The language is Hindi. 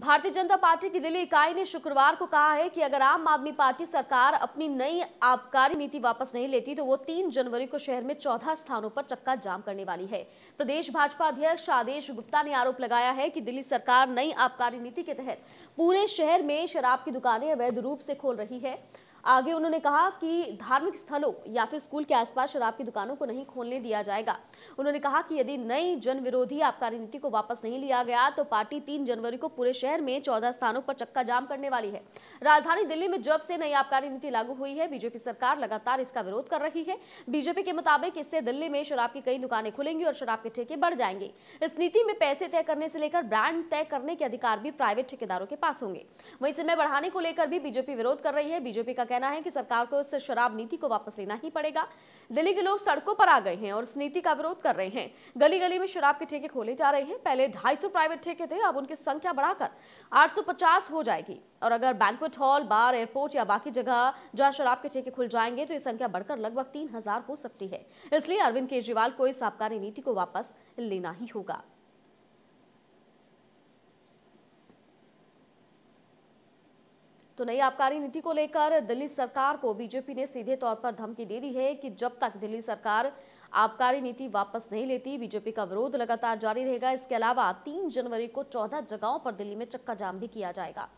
भारतीय जनता पार्टी की दिल्ली इकाई ने शुक्रवार को कहा है कि अगर आम आदमी पार्टी सरकार अपनी नई आबकारी नीति वापस नहीं लेती तो वो तीन जनवरी को शहर में चौदह स्थानों पर चक्का जाम करने वाली है प्रदेश भाजपा अध्यक्ष आदेश गुप्ता ने आरोप लगाया है कि दिल्ली सरकार नई आबकारी नीति के तहत पूरे शहर में शराब की दुकानें अवैध रूप से खोल रही है आगे उन्होंने कहा कि धार्मिक स्थलों या फिर स्कूल के आसपास शराब की दुकानों को नहीं खोलने दिया जाएगा उन्होंने कहा कि यदि नई जन विरोधी आबकारी नीति को वापस नहीं लिया गया तो पार्टी तीन जनवरी को पूरे शहर में चौदह स्थानों पर चक्का जाम करने वाली है राजधानी दिल्ली में जब से नई आबकारी नीति लागू हुई है बीजेपी सरकार लगातार इसका विरोध कर रही है बीजेपी के मुताबिक इससे दिल्ली में शराब की कई दुकानें खुलेंगी और शराब के ठेके बढ़ जाएंगे इस नीति में पैसे तय करने से लेकर ब्रांड तय करने के अधिकार भी प्राइवेट ठेकेदारों के पास होंगे वही समय बढ़ाने को लेकर भी बीजेपी विरोध कर रही है बीजेपी का कहना है कि सरकार को इस शराब नीति को वापस लेना ही पड़ेगा दिल्ली के लोग सड़कों पर आ गए हैं और इस नीति का विरोध कर रहे हैं गली गली में शराब के ठेके खोले जा रहे हैं पहले 250 प्राइवेट ठेके थे अब उनकी संख्या बढ़ाकर 850 हो जाएगी और अगर बैंकवेट हॉल बार एयरपोर्ट या बाकी जगह जहाँ शराब के ठेके खुल जाएंगे तो ये संख्या बढ़कर लगभग तीन हो सकती है इसलिए अरविंद केजरीवाल को इस आबकारी नीति को वापस लेना ही होगा तो नई आबकारी नीति को लेकर दिल्ली सरकार को बीजेपी ने सीधे तौर पर धमकी दे दी है कि जब तक दिल्ली सरकार आबकारी नीति वापस नहीं लेती बीजेपी का विरोध लगातार जारी रहेगा इसके अलावा तीन जनवरी को चौदह जगहों पर दिल्ली में चक्का जाम भी किया जाएगा